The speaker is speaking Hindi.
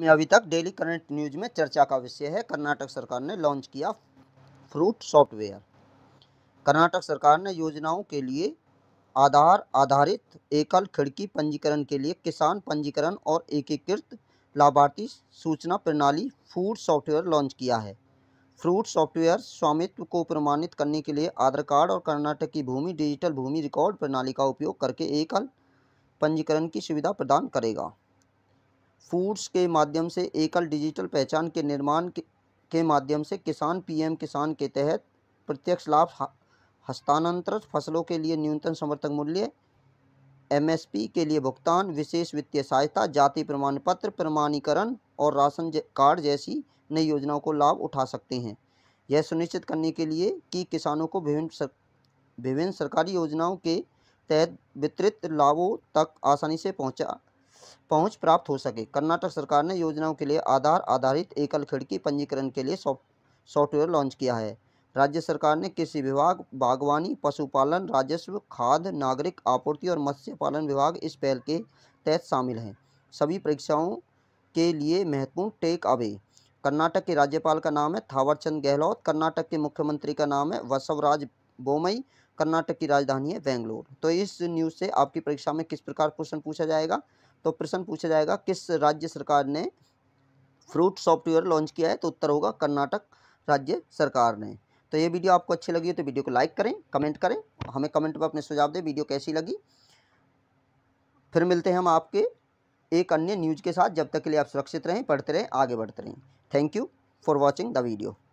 में अभी तक डेली करंट न्यूज में चर्चा का विषय है कर्नाटक सरकार ने लॉन्च किया फ्रूट सॉफ्टवेयर कर्नाटक सरकार ने योजनाओं के लिए आधार आधारित एकल खिड़की पंजीकरण के लिए किसान पंजीकरण और एकीकृत लाभार्थी सूचना प्रणाली फूड सॉफ्टवेयर लॉन्च किया है फ्रूट सॉफ्टवेयर स्वामित्व को प्रमाणित करने के लिए आधार कार्ड और कर्नाटक की भूमि डिजिटल भूमि रिकॉर्ड प्रणाली का उपयोग करके एकल पंजीकरण की सुविधा प्रदान करेगा फूड्स के माध्यम से एकल डिजिटल पहचान के निर्माण के, के माध्यम से किसान पीएम किसान के तहत प्रत्यक्ष लाभ हस्तानांतरण फसलों के लिए न्यूनतम समर्थक मूल्य एमएसपी के लिए भुगतान विशेष वित्तीय सहायता जाति प्रमाण पत्र प्रमाणीकरण और राशन कार्ड जैसी नई योजनाओं को लाभ उठा सकते हैं यह सुनिश्चित करने के लिए कि किसानों को विभिन्न सर, विभिन्न सरकारी योजनाओं के तहत वितरित लाभों तक आसानी से पहुंचा पहुंच प्राप्त हो सके कर्नाटक सरकार ने योजनाओं के लिए आधार आधारित एकल खिड़की पंजीकरण के लिए सॉफ्टवेयर लॉन्च किया है राज्य सरकार ने कृषि विभाग बागवानी पशुपालन राजस्व खाद नागरिक आपूर्ति और मत्स्य पालन विभाग इस पहल के तहत शामिल हैं सभी परीक्षाओं के लिए महत्वपूर्ण टेक अवे कर्नाटक के राज्यपाल का नाम है थावरचंद गहलोत कर्नाटक के मुख्यमंत्री का नाम है वसवराज बोमई कर्नाटक की राजधानी है बेंगलोर तो इस न्यूज़ से आपकी परीक्षा में किस प्रकार क्वेश्चन पूछा जाएगा तो प्रश्न पूछा जाएगा किस राज्य सरकार ने फ्रूट सॉफ्टवेयर लॉन्च किया है तो उत्तर होगा कर्नाटक राज्य सरकार ने तो ये वीडियो आपको अच्छी लगी तो वीडियो को लाइक करें कमेंट करें हमें कमेंट में अपने सुझाव दें वीडियो कैसी लगी फिर मिलते हैं हम आपके एक अन्य न्यूज़ के साथ जब तक के लिए आप सुरक्षित रहें पढ़ते रहें आगे बढ़ते रहें thank you for watching the video